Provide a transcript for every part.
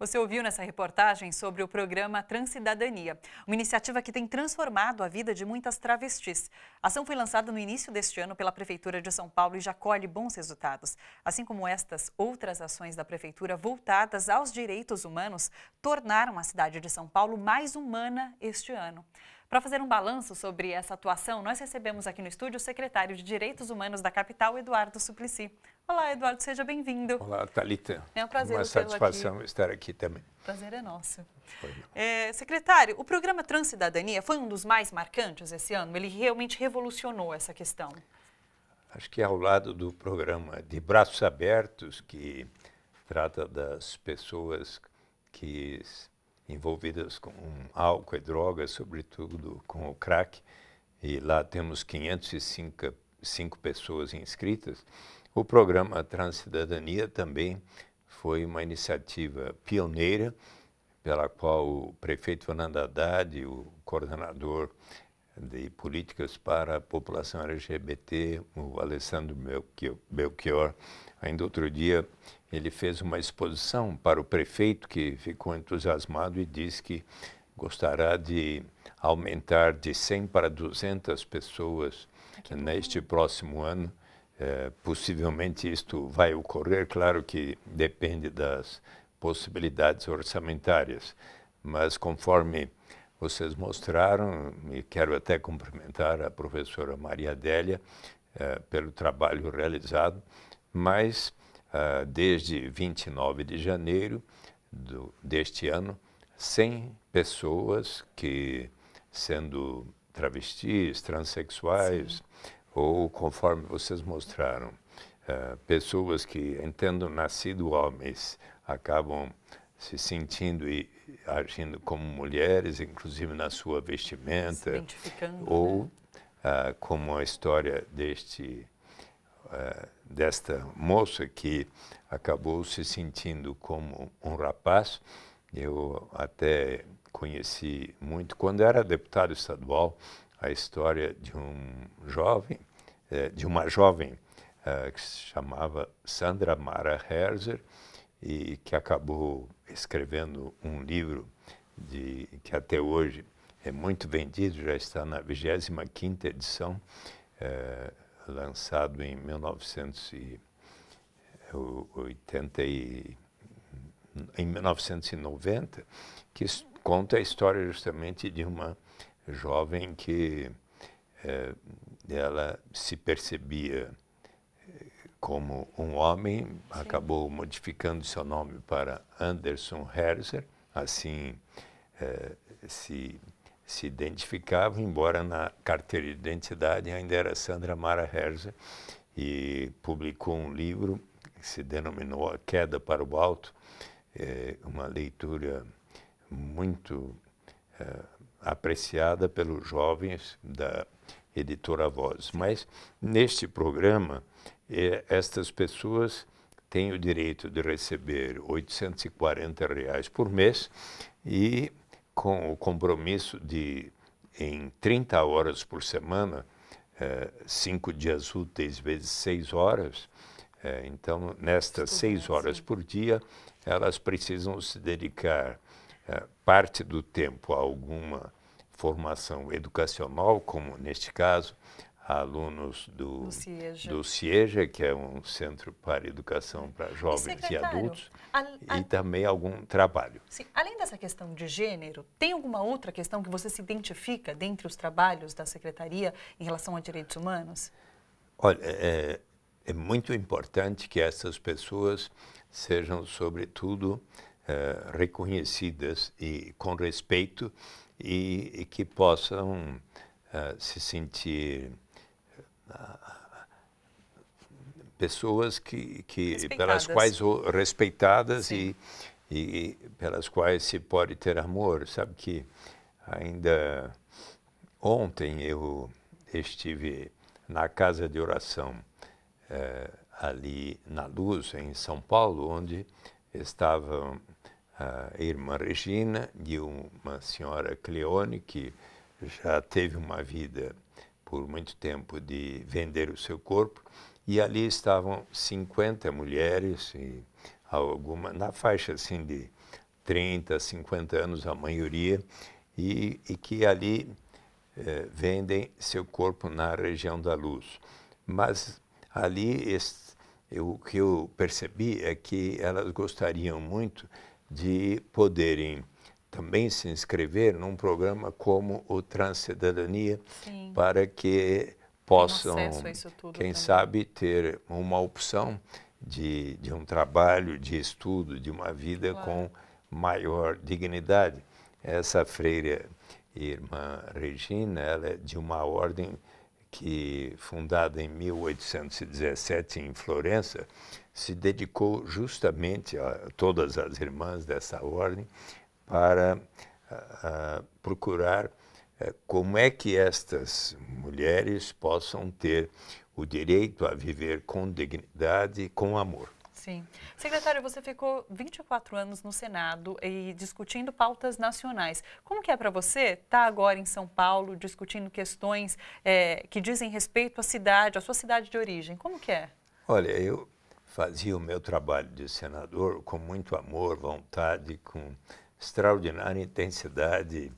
Você ouviu nessa reportagem sobre o programa Transcidadania, uma iniciativa que tem transformado a vida de muitas travestis. A ação foi lançada no início deste ano pela Prefeitura de São Paulo e já colhe bons resultados. Assim como estas, outras ações da Prefeitura voltadas aos direitos humanos tornaram a cidade de São Paulo mais humana este ano. Para fazer um balanço sobre essa atuação, nós recebemos aqui no estúdio o secretário de Direitos Humanos da capital, Eduardo Suplicy. Olá, Eduardo, seja bem-vindo. Olá, Thalita. É um prazer Uma satisfação aqui. estar aqui também. Prazer é nosso. É, secretário, o programa Transcidadania foi um dos mais marcantes esse ano. Ele realmente revolucionou essa questão. Acho que é ao lado do programa de Braços Abertos, que trata das pessoas que envolvidas com álcool e drogas, sobretudo com o crack, e lá temos 505 cinco pessoas inscritas, o programa Transcidadania também foi uma iniciativa pioneira, pela qual o prefeito Fernando Haddad, o coordenador de políticas para a população LGBT, o Alessandro Melchior Ainda outro dia ele fez uma exposição para o prefeito que ficou entusiasmado e disse que gostará de aumentar de 100 para 200 pessoas ah, neste bom. próximo ano. É, possivelmente isto vai ocorrer, claro que depende das possibilidades orçamentárias, mas conforme vocês mostraram, e quero até cumprimentar a professora Maria Adélia é, pelo trabalho realizado, mas ah, desde 29 de janeiro do, deste ano, 100 pessoas que, sendo travestis, transexuais, Sim. ou conforme vocês mostraram, ah, pessoas que, entendo, nascido homens, acabam se sentindo e agindo como mulheres, inclusive na sua vestimenta, ou né? Ah, como a história deste uh, desta moça que acabou se sentindo como um rapaz. Eu até conheci muito, quando era deputado estadual, a história de um jovem, eh, de uma jovem eh, que se chamava Sandra Mara Herzer e que acabou escrevendo um livro de, que até hoje é muito vendido, já está na 25ª edição, eh, lançado em 1980 e, em 1990, que conta a história justamente de uma jovem que eh, ela se percebia eh, como um homem, Sim. acabou modificando seu nome para Anderson Herzer, assim eh, se se identificava, embora na carteira de identidade ainda era Sandra Mara Herzer, e publicou um livro que se denominou A Queda para o Alto, é uma leitura muito é, apreciada pelos jovens da editora Voz. Mas neste programa, é, estas pessoas têm o direito de receber R$ 840 reais por mês e com o compromisso de, em 30 horas por semana, é, cinco dias úteis vezes seis horas, é, então, nestas seis né? horas por dia, elas precisam se dedicar é, parte do tempo a alguma formação educacional, como neste caso, alunos do, do CIEJA. que é um centro para educação para jovens e, e adultos, a, a, e também algum trabalho. Sim. Além dessa questão de gênero, tem alguma outra questão que você se identifica dentre os trabalhos da secretaria em relação a direitos humanos? Olha, é, é muito importante que essas pessoas sejam, sobretudo, é, reconhecidas e com respeito e, e que possam é, se sentir pessoas que, que pelas quais respeitadas e, e pelas quais se pode ter amor sabe que ainda ontem eu estive na casa de oração eh, ali na Luz em São Paulo onde estavam eh, a irmã Regina e uma senhora Cleone que já teve uma vida por muito tempo de vender o seu corpo e ali estavam 50 mulheres e alguma na faixa assim de 30, 50 anos a maioria e, e que ali eh, vendem seu corpo na região da luz. Mas ali este, eu, o que eu percebi é que elas gostariam muito de poderem também se inscrever num programa como o Transcidadania para que possam, quem também. sabe, ter uma opção de, de um trabalho, de estudo, de uma vida claro. com maior dignidade. Essa freira, irmã Regina, ela é de uma ordem que, fundada em 1817 em Florença, se dedicou justamente a todas as irmãs dessa ordem para uh, procurar eh, como é que estas mulheres possam ter o direito a viver com dignidade e com amor. Sim. Secretário, você ficou 24 anos no Senado e discutindo pautas nacionais. Como que é para você estar tá agora em São Paulo discutindo questões é, que dizem respeito à cidade, à sua cidade de origem? Como que é? Olha, eu fazia o meu trabalho de senador com muito amor, vontade, com extraordinária intensidade,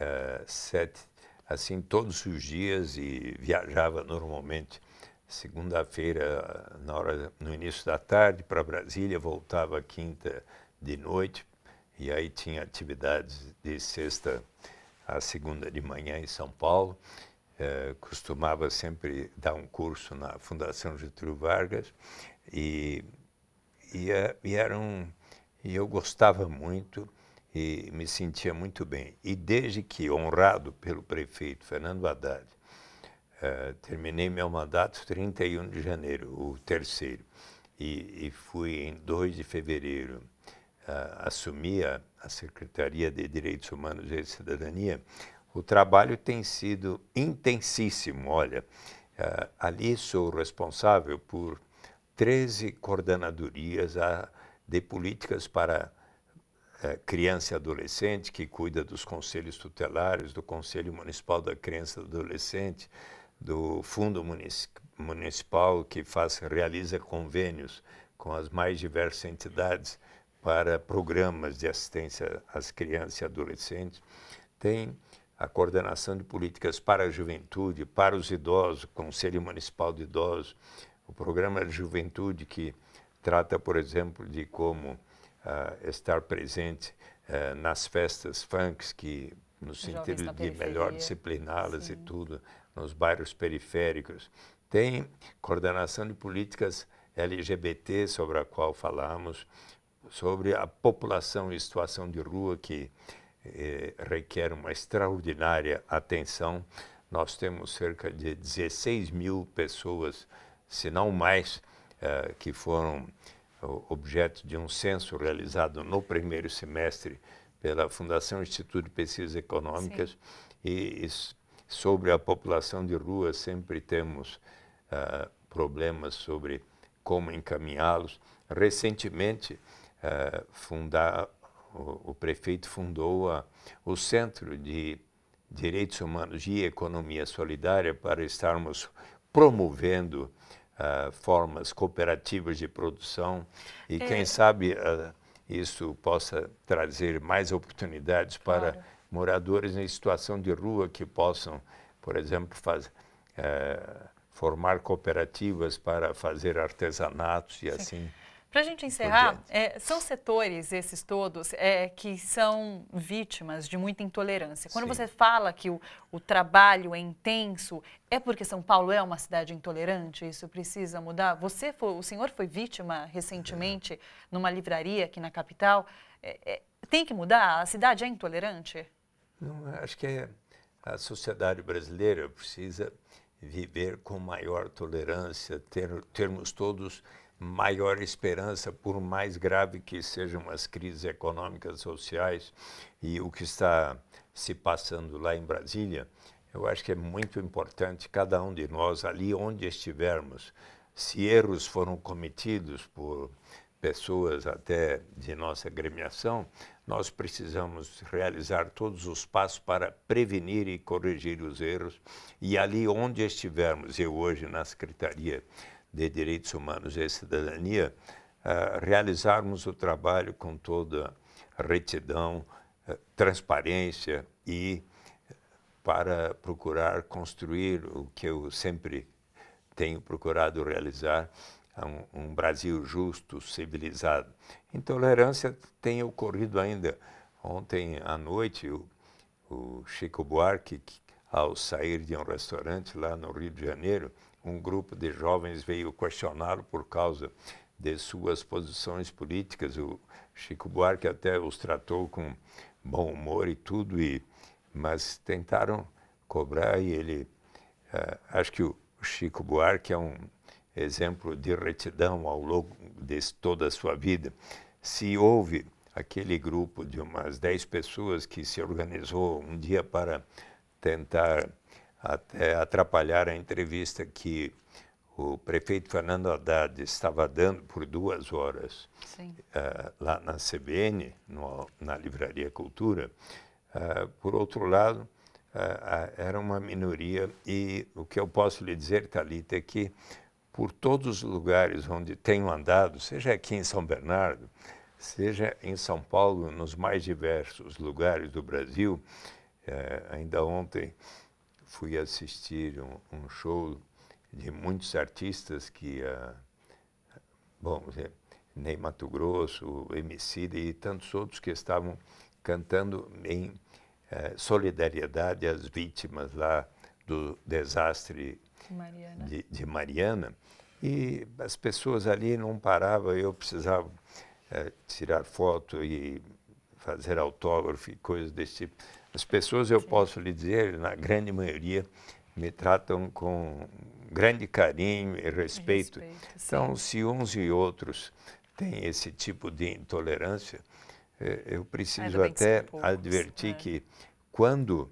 eh, sete, assim, todos os dias e viajava normalmente segunda-feira, na hora, no início da tarde, para Brasília, voltava quinta de noite e aí tinha atividades de sexta a segunda de manhã em São Paulo. É, costumava sempre dar um curso na Fundação Getúlio Vargas e, e, eh, e, era um, e eu gostava muito e me sentia muito bem. E desde que, honrado pelo prefeito Fernando Haddad, eh, terminei meu mandato 31 de janeiro, o terceiro, e, e fui em 2 de fevereiro eh, assumir a, a Secretaria de Direitos Humanos e Cidadania, o trabalho tem sido intensíssimo. Olha, eh, ali sou responsável por 13 coordenadorias a, de políticas para eh, criança e adolescente, que cuida dos conselhos tutelares, do Conselho Municipal da Criança e Adolescente, do Fundo Municipal, que faz, realiza convênios com as mais diversas entidades para programas de assistência às crianças e adolescentes. Tem a coordenação de políticas para a juventude, para os idosos, Conselho Municipal de Idosos, o programa de juventude que trata, por exemplo, de como uh, estar presente uh, nas festas funks, que no sentido de melhor discipliná-las e tudo, nos bairros periféricos. Tem coordenação de políticas LGBT, sobre a qual falamos, sobre a população em situação de rua, que eh, requer uma extraordinária atenção. Nós temos cerca de 16 mil pessoas, se não mais, eh, que foram objeto de um censo realizado no primeiro semestre pela Fundação Instituto de Pesquisas Econômicas e, e sobre a população de rua sempre temos uh, problemas sobre como encaminhá-los. Recentemente, uh, ah, fundar, o, o, prefeito fundou a, o Centro de Direitos Humanos e Economia Solidária para estarmos promovendo uh, formas cooperativas de produção e é. quem sabe uh, isso possa trazer mais oportunidades para claro. moradores em situação de rua que possam, por exemplo, faz, eh, formar cooperativas para fazer artesanatos e Sim. assim. Para a gente encerrar, é, são setores esses todos é, que são vítimas de muita intolerância. Quando Sim. você fala que o, o trabalho é intenso, é porque São Paulo é uma cidade intolerante, isso precisa mudar? Você foi, o senhor foi vítima recentemente é. numa livraria aqui na capital. É, é, tem que mudar? A cidade é intolerante? Não, acho que é, a sociedade brasileira precisa viver com maior tolerância, ter, termos todos maior esperança, por mais grave que sejam as crises econômicas, sociais e o que está se passando lá em Brasília, eu acho que é muito importante cada um de nós, ali onde estivermos, se erros foram cometidos por pessoas até de nossa gremiação, nós precisamos realizar todos os passos para prevenir e corrigir os erros. E ali onde estivermos, eu hoje na Secretaria de Direitos Humanos e Cidadania, uh, realizarmos o trabalho com toda retidão, uh, transparência e para procurar construir o que eu sempre tenho procurado realizar, um, um Brasil justo, civilizado. Intolerância tem ocorrido ainda. Ontem à noite, o, o Chico Buarque, ao sair de um restaurante lá no Rio de Janeiro, um grupo de jovens veio questioná-lo por causa de suas posições políticas. O Chico Buarque até os tratou com bom humor e tudo, e, mas tentaram cobrar e ele. Uh, acho que o Chico Buarque é um exemplo de retidão ao longo de toda a sua vida. Se houve aquele grupo de umas dez pessoas que se organizou um dia para tentar até atrapalhar a entrevista que o prefeito Fernando Haddad estava dando por duas horas uh, lá na CBN, no, na Livraria Cultura. Uh, por outro lado, uh, era uma minoria e o que eu posso lhe dizer, Thalita, é que por todos os lugares onde tenho andado, seja aqui em São Bernardo, seja em São Paulo, nos mais diversos lugares do Brasil, ainda ontem fui assistir um, um show de muitos artistas que, uh, bom, Ney Mato Grosso, Emicida e tantos outros que estavam cantando em uh, solidariedade às vítimas lá do desastre Mariana. De, de Mariana. E as pessoas ali não paravam, eu precisava uh, tirar foto e fazer autógrafo e coisas desse tipo. As pessoas, eu posso lhe dizer, na grande maioria, me tratam com grande carinho e respeito. respeito então, se uns e outros têm esse tipo de intolerância, é, eu preciso até que poucos, advertir né? que quando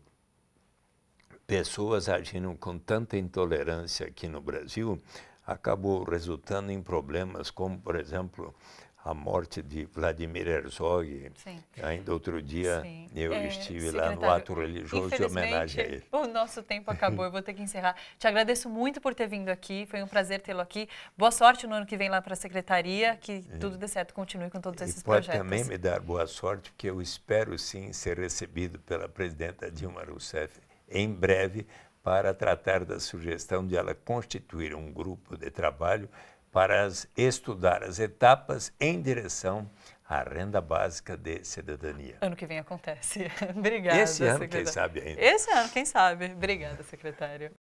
pessoas agiram com tanta intolerância aqui no Brasil, acabou resultando em problemas como, por exemplo, a morte de Vladimir Herzog. Sim. Ainda outro dia Sim. eu é, estive lá no ato religioso de homenagem a ele. O nosso tempo acabou, eu vou ter que encerrar. Te agradeço muito por ter vindo aqui, foi um prazer tê-lo aqui. Boa sorte no ano que vem lá para a secretaria, que é. tudo dê certo, continue com todos e esses pode projetos. Pode também me dar boa sorte, porque eu espero sim ser recebido pela presidenta Dilma Rousseff em breve para tratar da sugestão de ela constituir um grupo de trabalho para estudar as etapas em direção à renda básica de cidadania. Ano que vem acontece. Obrigada, Esse ano, secretário. quem sabe ainda. Esse ano, quem sabe. Obrigada, secretário.